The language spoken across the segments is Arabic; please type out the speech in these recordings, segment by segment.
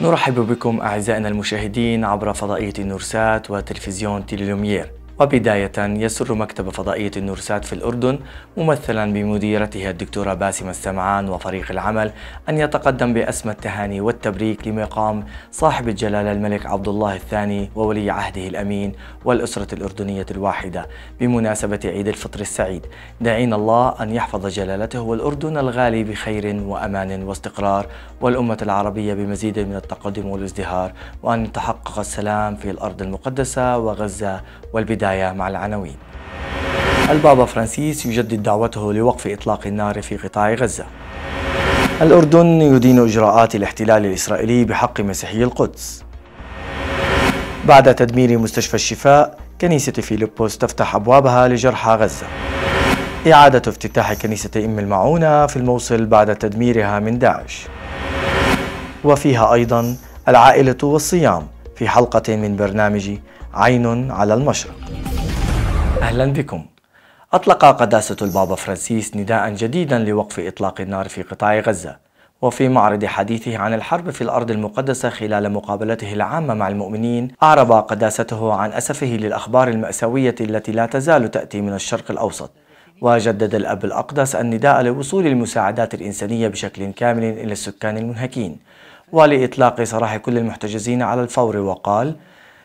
نرحب بكم أعزائنا المشاهدين عبر فضائية نورسات وتلفزيون تيليلوميير وبداية يسر مكتب فضائية النورسات في الأردن ممثلا بمديرتها الدكتورة باسمة السمعان وفريق العمل أن يتقدم بأسمى التهاني والتبريك لمقام صاحب الجلالة الملك عبد الله الثاني وولي عهده الأمين والأسرة الأردنية الواحدة بمناسبة عيد الفطر السعيد دعينا الله أن يحفظ جلالته والأردن الغالي بخير وأمان واستقرار والأمة العربية بمزيد من التقدم والازدهار وأن تحقق السلام في الأرض المقدسة وغزة والبداية البداية مع العناوين البابا فرانسيس يجدد دعوته لوقف إطلاق النار في قطاع غزة الأردن يدين إجراءات الاحتلال الإسرائيلي بحق مسيحي القدس بعد تدمير مستشفى الشفاء كنيسة فيلبوس تفتح أبوابها لجرحى غزة إعادة افتتاح كنيسة أم المعونة في الموصل بعد تدميرها من داعش وفيها أيضا العائلة والصيام في حلقة من برنامج عين على المشرق أهلا بكم أطلق قداسة البابا فرانسيس نداء جديدا لوقف إطلاق النار في قطاع غزة وفي معرض حديثه عن الحرب في الأرض المقدسة خلال مقابلته العامة مع المؤمنين أعرب قداسته عن أسفه للأخبار المأساوية التي لا تزال تأتي من الشرق الأوسط وجدد الأب الأقدس النداء لوصول المساعدات الإنسانية بشكل كامل إلى السكان المنهكين ولإطلاق سراح كل المحتجزين على الفور وقال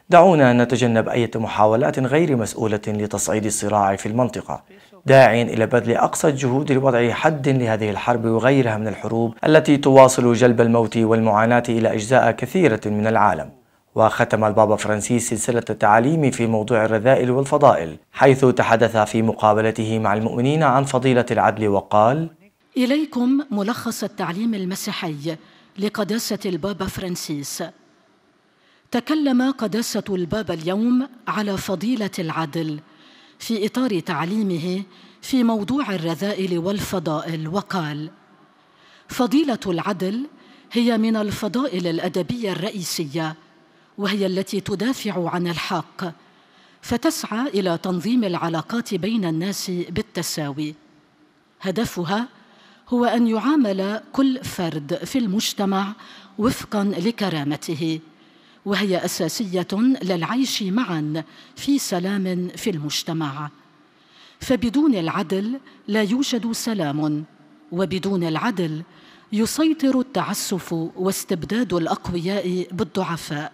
دعونا نتجنب أي محاولات غير مسؤولة لتصعيد الصراع في المنطقة داعيا إلى بذل أقصى الجهود لوضع حد لهذه الحرب وغيرها من الحروب التي تواصل جلب الموت والمعاناة إلى أجزاء كثيرة من العالم وختم البابا فرانسيس سلسلة التعاليم في موضوع الرذائل والفضائل حيث تحدث في مقابلته مع المؤمنين عن فضيلة العدل وقال إليكم ملخص التعليم المسيحي لقداسة البابا فرانسيس تكلم قداسة الباب اليوم على فضيلة العدل في إطار تعليمه في موضوع الرذائل والفضائل وقال: فضيلة العدل هي من الفضائل الأدبية الرئيسية وهي التي تدافع عن الحق فتسعى إلى تنظيم العلاقات بين الناس بالتساوي هدفها هو أن يعامل كل فرد في المجتمع وفقا لكرامته وهي اساسيه للعيش معا في سلام في المجتمع فبدون العدل لا يوجد سلام وبدون العدل يسيطر التعسف واستبداد الاقوياء بالضعفاء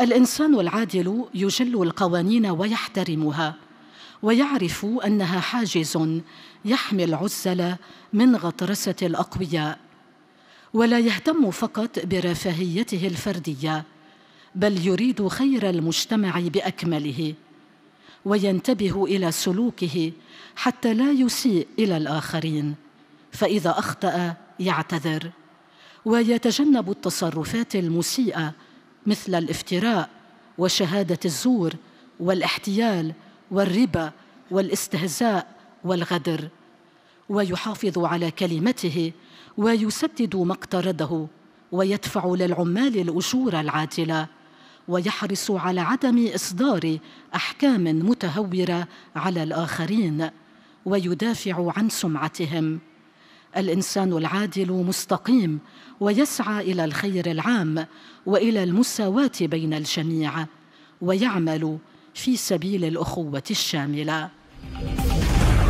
الانسان العادل يجل القوانين ويحترمها ويعرف انها حاجز يحمي العزل من غطرسه الاقوياء ولا يهتم فقط برفاهيته الفرديه بل يريد خير المجتمع باكمله وينتبه الى سلوكه حتى لا يسيء الى الاخرين فاذا اخطا يعتذر ويتجنب التصرفات المسيئه مثل الافتراء وشهاده الزور والاحتيال والربا والاستهزاء والغدر ويحافظ على كلمته ويسدد ما اقترضه ويدفع للعمال الأجور العادلة ويحرص على عدم إصدار أحكام متهورة على الآخرين ويدافع عن سمعتهم الانسان العادل مستقيم ويسعى الى الخير العام والى المساواه بين الجميع ويعمل في سبيل الاخوه الشامله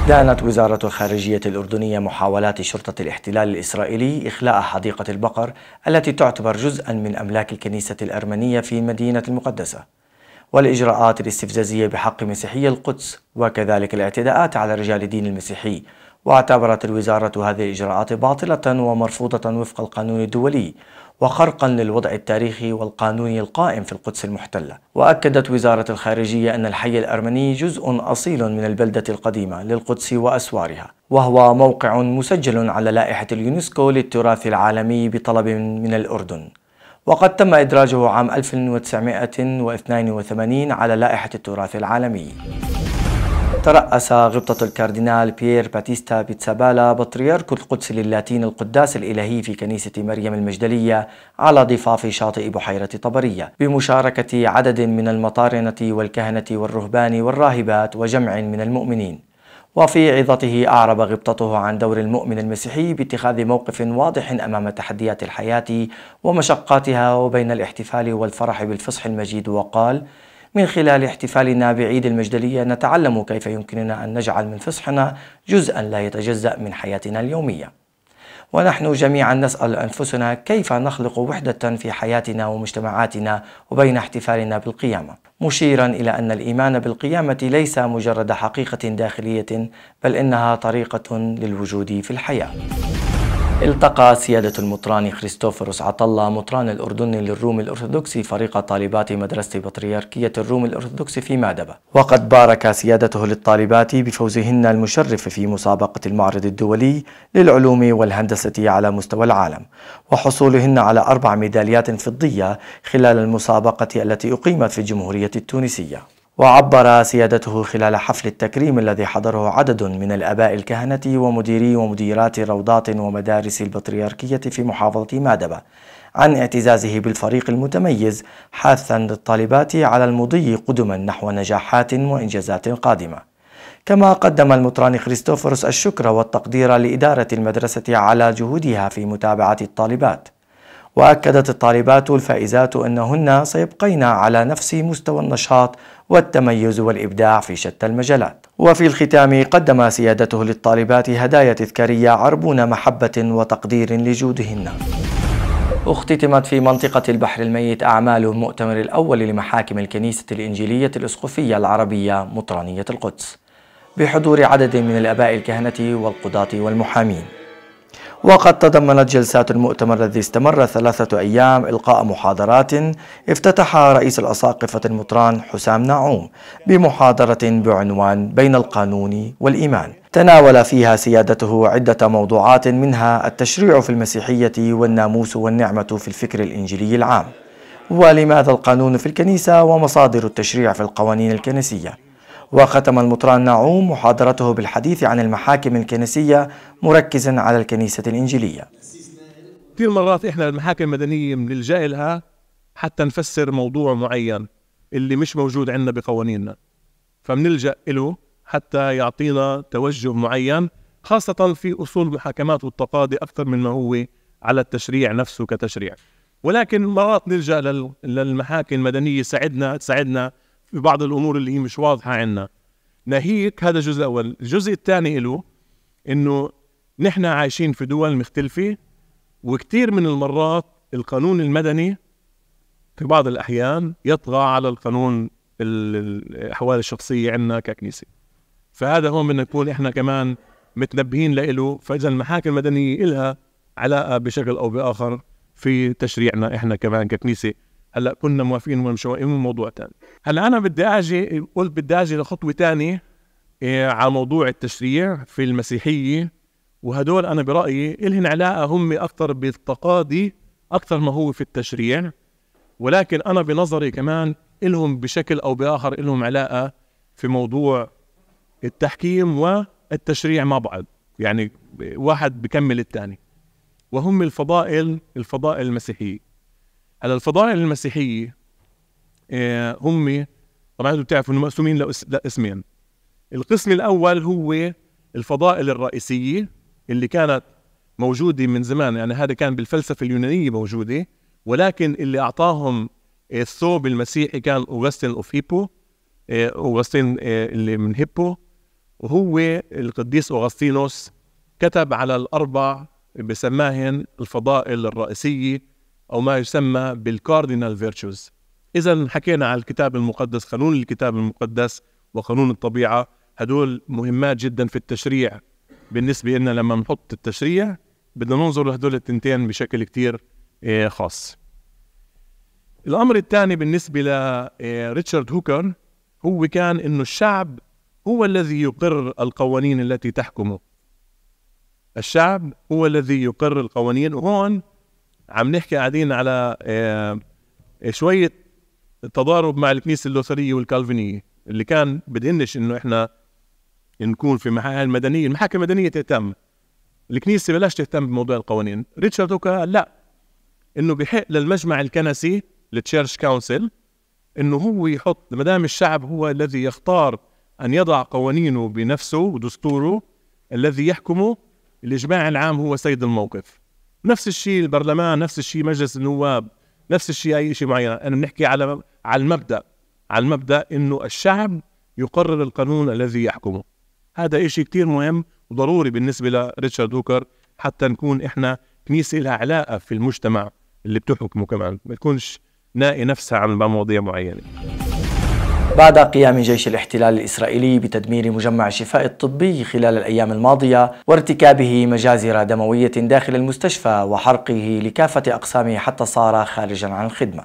دانت وزارة الخارجية الأردنية محاولات شرطة الاحتلال الإسرائيلي إخلاء حديقة البقر التي تعتبر جزءا من أملاك الكنيسة الأرمنية في مدينة المقدسة والإجراءات الاستفزازية بحق مسيحي القدس وكذلك الاعتداءات على رجال الدين المسيحي واعتبرت الوزارة هذه الإجراءات باطلة ومرفوضة وفق القانون الدولي وخرقا للوضع التاريخي والقانوني القائم في القدس المحتلة وأكدت وزارة الخارجية أن الحي الأرمني جزء أصيل من البلدة القديمة للقدس وأسوارها وهو موقع مسجل على لائحة اليونسكو للتراث العالمي بطلب من الأردن وقد تم إدراجه عام 1982 على لائحة التراث العالمي ترأس غبطة الكاردينال بيير باتيستا بيتسابالا بطريرك القدس للاتين القداس الإلهي في كنيسة مريم المجدلية على ضفاف شاطئ بحيرة طبرية بمشاركة عدد من المطارنة والكهنة والرهبان والراهبات وجمع من المؤمنين وفي عظته أعرب غبطته عن دور المؤمن المسيحي باتخاذ موقف واضح أمام تحديات الحياة ومشقاتها وبين الاحتفال والفرح بالفصح المجيد وقال من خلال احتفالنا بعيد المجدلية نتعلم كيف يمكننا أن نجعل من فصحنا جزءا لا يتجزأ من حياتنا اليومية ونحن جميعا نسأل أنفسنا كيف نخلق وحدة في حياتنا ومجتمعاتنا وبين احتفالنا بالقيامة مشيرا إلى أن الإيمان بالقيامة ليس مجرد حقيقة داخلية بل إنها طريقة للوجود في الحياة التقى سيادة المطران خريستوفروس عطلة مطران الأردني للروم الأرثوذكسي فريق طالبات مدرسة بطريركية الروم الأرثوذكسي في مادبة وقد بارك سيادته للطالبات بفوزهن المشرف في مسابقة المعرض الدولي للعلوم والهندسة على مستوى العالم وحصولهن على أربع ميداليات فضية خلال المسابقة التي أقيمت في الجمهورية التونسية وعبر سيادته خلال حفل التكريم الذي حضره عدد من الآباء الكهنة ومديري ومديرات روضات ومدارس البطريركية في محافظة مادبة عن اعتزازه بالفريق المتميز حاثا للطالبات على المضي قدما نحو نجاحات وإنجازات قادمة كما قدم المطران كريستوفرس الشكر والتقدير لإدارة المدرسة على جهودها في متابعة الطالبات وأكدت الطالبات الفائزات أنهن سيبقين على نفس مستوى النشاط والتميز والإبداع في شتى المجالات وفي الختام قدم سيادته للطالبات هدايا تذكارية عربون محبة وتقدير لجودهن اختتمت في منطقة البحر الميت أعمال المؤتمر الأول لمحاكم الكنيسة الإنجيلية الإسقفية العربية مطرانية القدس بحضور عدد من الأباء الكهنة والقضاة والمحامين وقد تضمنت جلسات المؤتمر الذي استمر ثلاثة أيام إلقاء محاضرات افتتح رئيس الأساقفة المطران حسام نعوم بمحاضرة بعنوان بين القانون والإيمان تناول فيها سيادته عدة موضوعات منها التشريع في المسيحية والناموس والنعمة في الفكر الإنجيلي العام ولماذا القانون في الكنيسة ومصادر التشريع في القوانين الكنسية وختم المطران نعوم محاضرته بالحديث عن المحاكم الكنسية مركزا على الكنيسة الإنجيلية كثير مرات إحنا المحاكم المدنية بنلجأ لها حتى نفسر موضوع معين اللي مش موجود عندنا بقوانيننا فبنلجأ له حتى يعطينا توجه معين خاصة في أصول المحاكمات والتقاضي أكثر من ما هو على التشريع نفسه كتشريع ولكن مرات نلجأ للمحاكم المدنية ساعدنا تساعدنا ببعض الامور اللي هي مش واضحه عنا ناهيك هذا الجزء الاول الجزء الثاني له انه نحن عايشين في دول مختلفه وكثير من المرات القانون المدني في بعض الاحيان يطغى على القانون الاحوال الشخصيه عندنا ككنيسه فهذا هون بدنا نكون احنا كمان متنبهين له فاذا المحاكم المدنيه لها علاقه بشكل او باخر في تشريعنا احنا كمان ككنيسه هلا كنا موافقين ولا مش موافقين موضوع ثاني هلا انا بدي اجي قلت بدي اجي لخطوه ثانيه إيه على موضوع التشريع في المسيحيه وهدول انا برايي الهن علاقه هم اكثر بالتقاضي اكثر ما هو في التشريع ولكن انا بنظري كمان الهم بشكل او باخر الهم علاقه في موضوع التحكيم والتشريع مع بعض يعني واحد بكمل الثاني وهم الفضائل الفضائل المسيحيه هلا الفضائل المسيحيه آه، هم طبعا انتم بتعرفوا انه مقسومين لقسمين القسم الاول هو الفضائل الرئيسيه اللي كانت موجوده من زمان يعني هذا كان بالفلسفه اليونانيه موجوده ولكن اللي اعطاهم الثوب المسيحي كان اوغستين اوف هيبو اوغستين آه، آه، اللي من هيبو وهو القديس اوغستينوس كتب على الاربع بسماهن الفضائل الرئيسيه أو ما يسمى بالكاردينال فيرتشوز إذا حكينا عن الكتاب المقدس قانون الكتاب المقدس وقانون الطبيعة هدول مهمات جدا في التشريع بالنسبة لنا لما نحط التشريع بدنا ننظر لهدول التنتين بشكل كتير آه، خاص الأمر الثاني بالنسبة لريتشارد آه، هوكر هو كان أنه الشعب هو الذي يقر القوانين التي تحكمه الشعب هو الذي يقر القوانين وهون عم نحكي قاعدين على آه، آه، شويه تضارب مع الكنيسه اللوثريه والكالفينيه اللي كان بدهنش انه احنا نكون في محاكم مدنيه، المحاكم المدنيه تهتم الكنيسه بلاش تهتم بموضوع القوانين، ريتشارد هوكا قال لا انه بحق للمجمع الكنسي التشيرش كونسل انه هو يحط ما دام الشعب هو الذي يختار ان يضع قوانينه بنفسه ودستوره الذي يحكمه الاجماع العام هو سيد الموقف نفس الشيء البرلمان نفس الشيء مجلس النواب نفس الشيء اي شيء معين انا بنحكي على على المبدا على المبدا انه الشعب يقرر القانون الذي يحكمه هذا شيء كثير مهم وضروري بالنسبه لريتشارد هوكر حتى نكون احنا كنيسه لها علاقه في المجتمع اللي بتحكمه كمان ما تكونش نائي نفسها عن مواضيع معينه بعد قيام جيش الاحتلال الإسرائيلي بتدمير مجمع الشفاء الطبي خلال الأيام الماضية وارتكابه مجازر دموية داخل المستشفى وحرقه لكافة أقسامه حتى صار خارجا عن الخدمة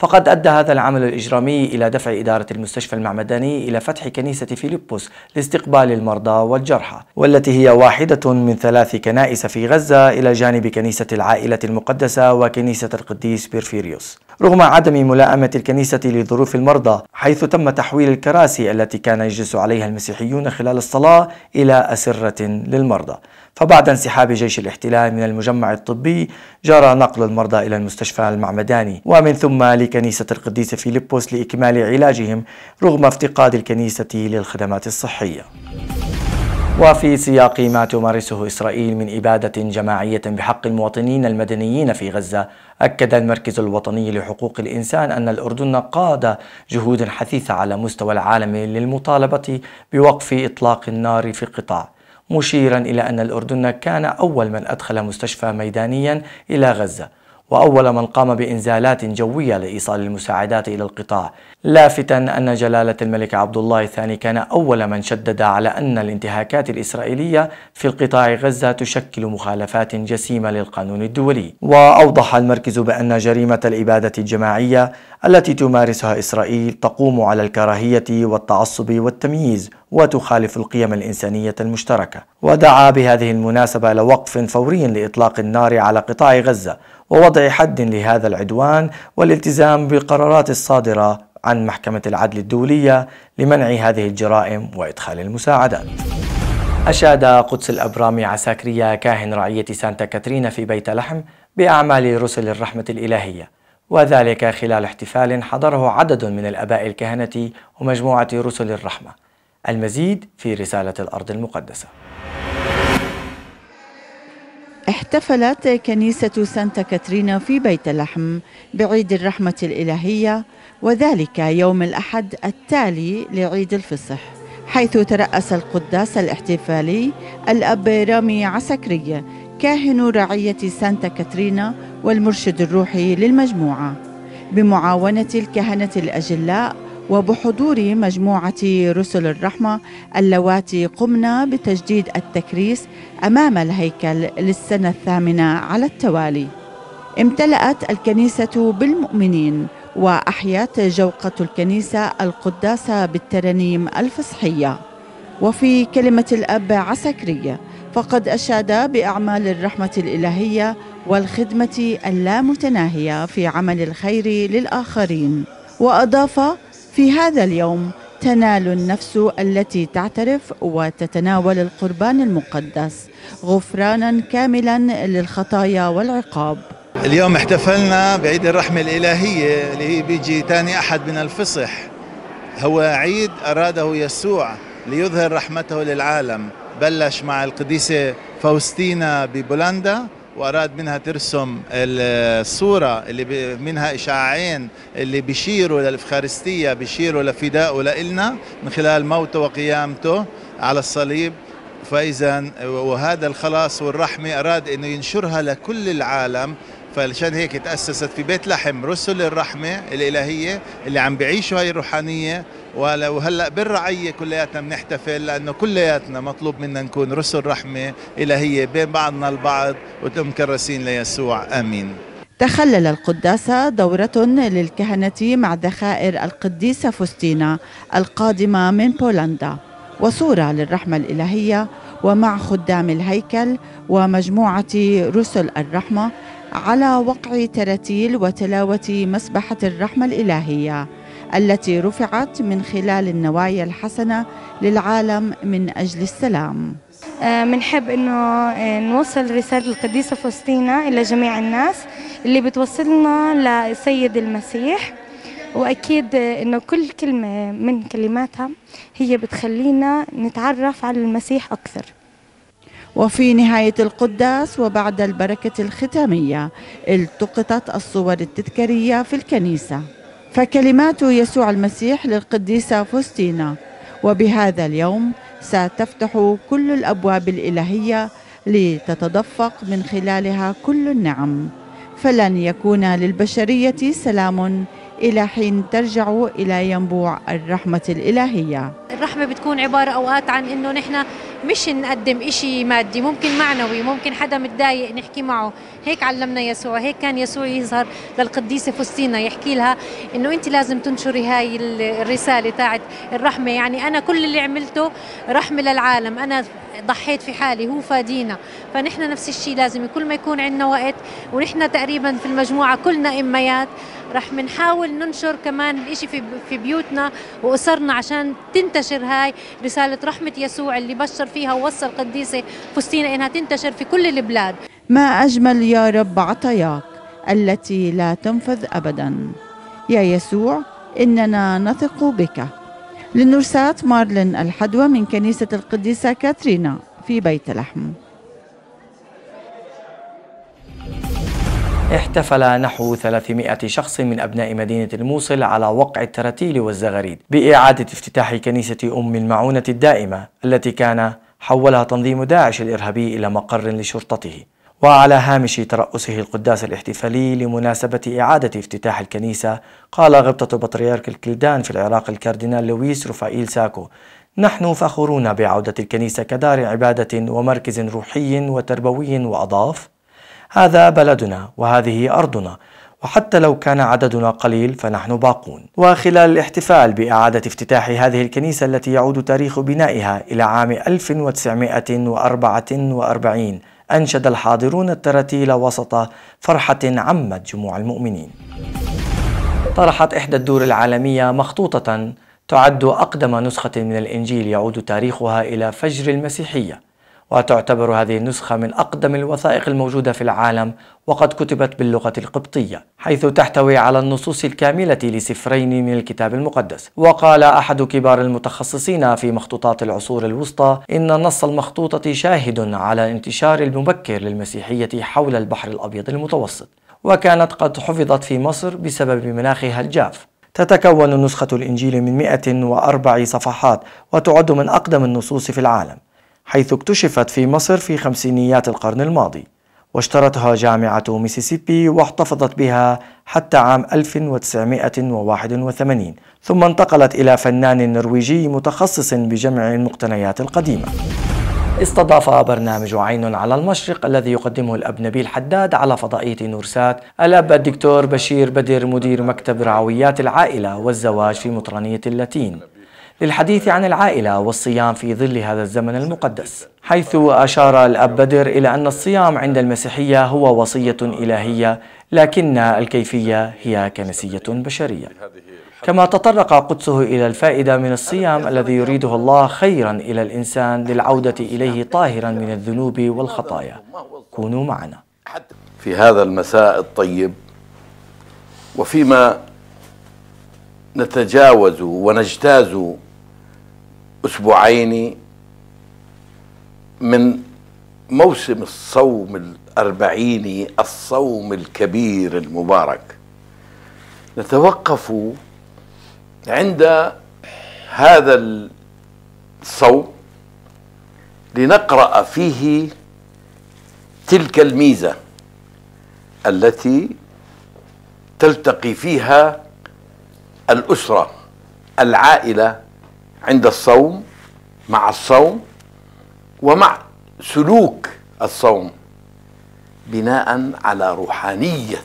فقد أدى هذا العمل الإجرامي إلى دفع إدارة المستشفى المعمداني إلى فتح كنيسة فيلبس لاستقبال المرضى والجرحى والتي هي واحدة من ثلاث كنائس في غزة إلى جانب كنيسة العائلة المقدسة وكنيسة القديس بيرفيريوس رغم عدم ملائمة الكنيسة لظروف المرضى حيث تم تحويل الكراسي التي كان يجلس عليها المسيحيون خلال الصلاة إلى أسرة للمرضى فبعد انسحاب جيش الاحتلال من المجمع الطبي جرى نقل المرضى إلى المستشفى المعمداني ومن ثم لكنيسة القديس فيليبوس لإكمال علاجهم رغم افتقاد الكنيسة للخدمات الصحية وفي سياق ما تمارسه إسرائيل من إبادة جماعية بحق المواطنين المدنيين في غزة أكد المركز الوطني لحقوق الإنسان أن الأردن قاد جهود حثيثة على مستوى العالم للمطالبة بوقف إطلاق النار في القطاع مشيرا إلى أن الأردن كان أول من أدخل مستشفى ميدانيا إلى غزة وأول من قام بإنزالات جوية لإيصال المساعدات إلى القطاع لافتا أن جلالة الملك عبد الله الثاني كان أول من شدد على أن الانتهاكات الإسرائيلية في القطاع غزة تشكل مخالفات جسيمة للقانون الدولي وأوضح المركز بأن جريمة الإبادة الجماعية التي تمارسها إسرائيل تقوم على الكراهية والتعصب والتمييز وتخالف القيم الإنسانية المشتركة ودعا بهذه المناسبة لوقف فوري لإطلاق النار على قطاع غزة ووضع حد لهذا العدوان والالتزام بالقرارات الصادرة عن محكمة العدل الدولية لمنع هذه الجرائم وإدخال المساعدات. أشاد قدس الأبرام عساكرية كاهن رعية سانتا كاترينا في بيت لحم بأعمال رسل الرحمة الإلهية وذلك خلال احتفال حضره عدد من الأباء الكهنة ومجموعة رسل الرحمة المزيد في رسالة الأرض المقدسة احتفلت كنيسة سانتا كاترينا في بيت لحم بعيد الرحمة الإلهية وذلك يوم الأحد التالي لعيد الفصح حيث ترأس القداس الاحتفالي الأب رامي عسكري كاهن رعية سانتا كاترينا والمرشد الروحي للمجموعة بمعاونة الكهنة الأجلاء وبحضور مجموعة رسل الرحمة اللواتي قمنا بتجديد التكريس أمام الهيكل للسنة الثامنة على التوالي امتلأت الكنيسة بالمؤمنين وأحيت جوقة الكنيسة القداسة بالترانيم الفصحية وفي كلمة الأب عسكرية فقد أشاد بأعمال الرحمة الإلهية والخدمة اللامتناهية في عمل الخير للآخرين وأضاف في هذا اليوم تنال النفس التي تعترف وتتناول القربان المقدس غفرانا كاملا للخطايا والعقاب اليوم احتفلنا بعيد الرحمة الإلهية اللي هي بيجي ثاني أحد من الفصح هو عيد أراده يسوع ليظهر رحمته للعالم بلش مع القديسة فاوستينا ببولندا واراد منها ترسم الصوره اللي منها اشعاعين اللي بيشيروا للافخارستيه بيشيروا لفدائه لنا من خلال موته وقيامته على الصليب فاذا وهذا الخلاص والرحمه اراد انه ينشرها لكل العالم فلشان هيك تاسست في بيت لحم رسل الرحمه الالهيه اللي عم بيعيشوا هاي الروحانيه ولو هلا بالرعيه كلياتنا بنحتفل لانه كلياتنا مطلوب منا نكون رسل رحمه الهيه بين بعضنا البعض كرسين ليسوع امين. تخلل القداسة دورة للكهنة مع ذخائر القديسة فوستينا القادمة من بولندا وصورة للرحمة الإلهية ومع خدام الهيكل ومجموعة رسل الرحمة على وقع تراتيل وتلاوة مسبحة الرحمة الإلهية التي رفعت من خلال النوايا الحسنة للعالم من أجل السلام بنحب آه، انه آه، نوصل رساله القديسه فوسطينا الى جميع الناس اللي بتوصلنا لسيد المسيح واكيد آه، انه كل كلمه من كلماتها هي بتخلينا نتعرف على المسيح اكثر وفي نهاية القداس وبعد البركة الختامية التقطت الصور التذكارية في الكنيسة فكلمات يسوع المسيح للقديسة فوستينا وبهذا اليوم ستفتح كل الأبواب الإلهية لتتدفق من خلالها كل النعم فلن يكون للبشرية سلام إلى حين ترجع إلى ينبوع الرحمة الإلهية الرحمة بتكون عبارة أوقات عن أنه نحن مش نقدم إشي مادي ممكن معنوي ممكن حدا متضايق نحكي معه هيك علمنا يسوع هيك كان يسوع يظهر للقديسة فستينا يحكي لها إنه أنت لازم تنشري هاي الرسالة تاعت الرحمة يعني أنا كل اللي عملته رحمة للعالم أنا ضحيت في حالي هو فادينا فنحن نفس الشيء لازم كل ما يكون عندنا وقت ونحن تقريبا في المجموعه كلنا اميات رح بنحاول ننشر كمان الشيء في في بيوتنا وأسرنا عشان تنتشر هاي رسالة رحمة يسوع اللي بشر فيها ووصل القديسة فستينا إنها تنتشر في كل البلاد ما أجمل يا رب عطاياك التي لا تنفذ أبدا يا يسوع إننا نثق بك للنرساة مارلين الحدوى من كنيسة القديسة كاترينا في بيت لحم احتفل نحو 300 شخص من أبناء مدينة الموصل على وقع التراتيل والزغاريد بإعادة افتتاح كنيسة أم المعونة الدائمة التي كان حولها تنظيم داعش الإرهابي إلى مقر لشرطته وعلى هامش ترأسه القداس الاحتفالي لمناسبة إعادة افتتاح الكنيسة قال غبطة بطريرك الكلدان في العراق الكاردينال لويس رفائيل ساكو نحن فخورون بعودة الكنيسة كدار عبادة ومركز روحي وتربوي وأضاف هذا بلدنا وهذه أرضنا وحتى لو كان عددنا قليل فنحن باقون وخلال الاحتفال بإعادة افتتاح هذه الكنيسة التي يعود تاريخ بنائها إلى عام 1944 أنشد الحاضرون التراتيل وسط فرحة عمت جموع المؤمنين طرحت إحدى الدور العالمية مخطوطة تعد أقدم نسخة من الإنجيل يعود تاريخها إلى فجر المسيحية وتعتبر هذه النسخة من أقدم الوثائق الموجودة في العالم وقد كتبت باللغة القبطية حيث تحتوي على النصوص الكاملة لسفرين من الكتاب المقدس وقال أحد كبار المتخصصين في مخطوطات العصور الوسطى إن نص المخطوطة شاهد على انتشار المبكر للمسيحية حول البحر الأبيض المتوسط وكانت قد حفظت في مصر بسبب مناخها الجاف تتكون نسخة الإنجيل من 104 صفحات وتعد من أقدم النصوص في العالم حيث اكتشفت في مصر في خمسينيات القرن الماضي واشترتها جامعة ميسيسيبي واحتفظت بها حتى عام 1981 ثم انتقلت إلى فنان نرويجي متخصص بجمع المقتنيات القديمة استضاف برنامج عين على المشرق الذي يقدمه الأب نبيل حداد على فضائية نورسات الأب الدكتور بشير بدر مدير مكتب رعويات العائلة والزواج في مطرانية اللاتين للحديث عن العائلة والصيام في ظل هذا الزمن المقدس حيث أشار الأب بدر إلى أن الصيام عند المسيحية هو وصية إلهية لكن الكيفية هي كنسية بشرية كما تطرق قدسه إلى الفائدة من الصيام الذي يريده الله خيرا إلى الإنسان للعودة إليه طاهرا من الذنوب والخطايا كونوا معنا في هذا المساء الطيب وفيما نتجاوز ونجتاز أسبوعين من موسم الصوم الأربعيني الصوم الكبير المبارك نتوقف عند هذا الصوم لنقرأ فيه تلك الميزة التي تلتقي فيها الأسرة العائلة عند الصوم مع الصوم ومع سلوك الصوم بناء على روحانيه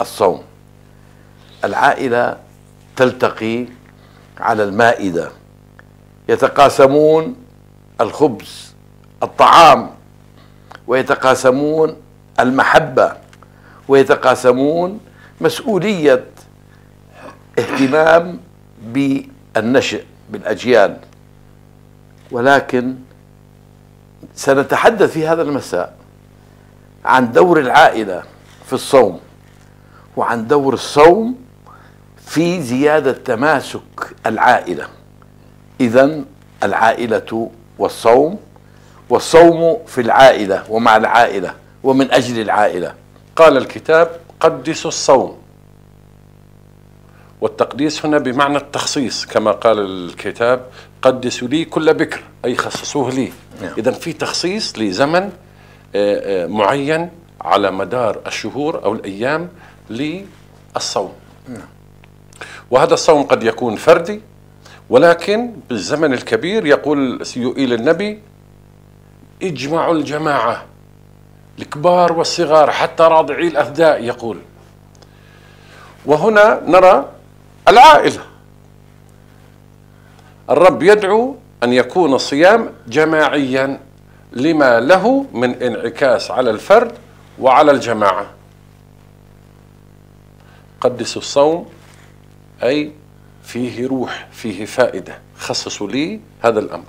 الصوم العائله تلتقي على المائده يتقاسمون الخبز الطعام ويتقاسمون المحبه ويتقاسمون مسؤوليه اهتمام بالنشء بالأجيال ولكن سنتحدث في هذا المساء عن دور العائلة في الصوم وعن دور الصوم في زيادة تماسك العائلة إذا العائلة والصوم والصوم في العائلة ومع العائلة ومن أجل العائلة قال الكتاب قدسوا الصوم والتقديس هنا بمعنى التخصيص كما قال الكتاب قدسوا لي كل بكر أي خصصوه لي نعم. إذا في تخصيص لزمن آه، آه، معين على مدار الشهور أو الأيام للصوم نعم. وهذا الصوم قد يكون فردي ولكن بالزمن الكبير يقول سيوئيل النبي اجمعوا الجماعة الكبار والصغار حتى راضعي الأثداء يقول وهنا نرى العائلة الرب يدعو أن يكون الصيام جماعيا لما له من انعكاس على الفرد وعلى الجماعة قدس الصوم أي فيه روح فيه فائدة خصصوا لي هذا الأمر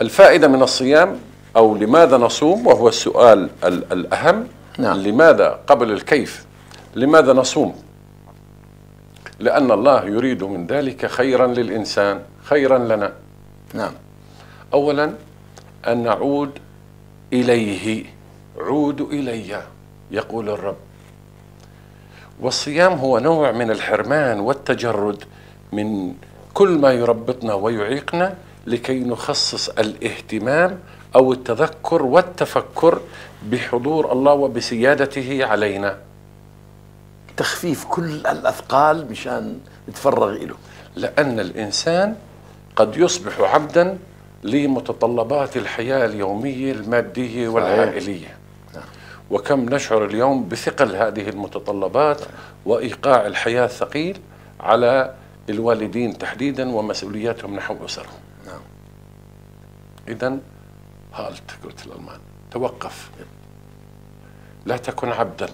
الفائدة من الصيام أو لماذا نصوم وهو السؤال الأهم نعم. لماذا قبل الكيف لماذا نصوم لأن الله يريد من ذلك خيرا للإنسان خيرا لنا نعم أولا أن نعود إليه عود إلي يقول الرب والصيام هو نوع من الحرمان والتجرد من كل ما يربطنا ويعيقنا لكي نخصص الاهتمام او التذكر والتفكر بحضور الله وبسيادته علينا تخفيف كل الأثقال مشان نتفرغ له لأن الإنسان قد يصبح عبدا لمتطلبات الحياة اليومية المادية والعائلية وكم نشعر اليوم بثقل هذه المتطلبات وإيقاع الحياة الثقيل على الوالدين تحديدا ومسؤولياتهم نحو أسرهم نعم. إذا هالت قلت الألمان توقف لا تكن عبدا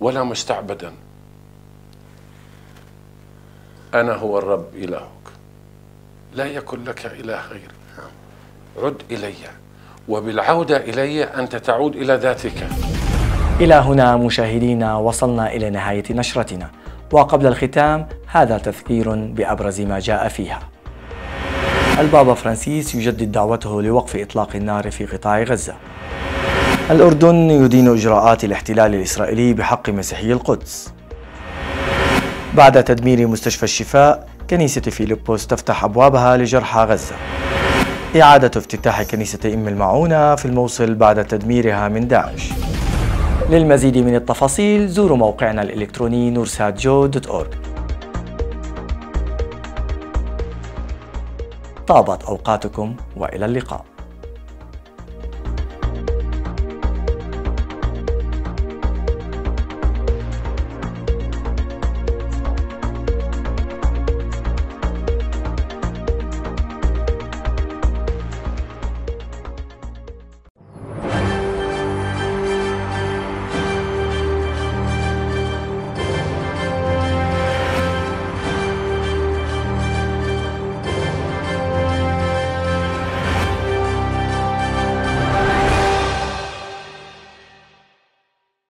ولا مستعبدا أنا هو الرب إلهك لا يكن لك إله غيري عد إلي وبالعودة إلي أنت تعود إلى ذاتك إلى هنا مشاهدينا وصلنا إلى نهاية نشرتنا وقبل الختام هذا تذكير بأبرز ما جاء فيها البابا فرانسيس يجدد دعوته لوقف إطلاق النار في قطاع غزة الأردن يدين إجراءات الاحتلال الإسرائيلي بحق مسيحي القدس بعد تدمير مستشفى الشفاء كنيسة فيلبوس تفتح أبوابها لجرحى غزة إعادة افتتاح كنيسة أم المعونة في الموصل بعد تدميرها من داعش للمزيد من التفاصيل زوروا موقعنا الإلكتروني نورسات جو دوت أورg طابت أوقاتكم وإلى اللقاء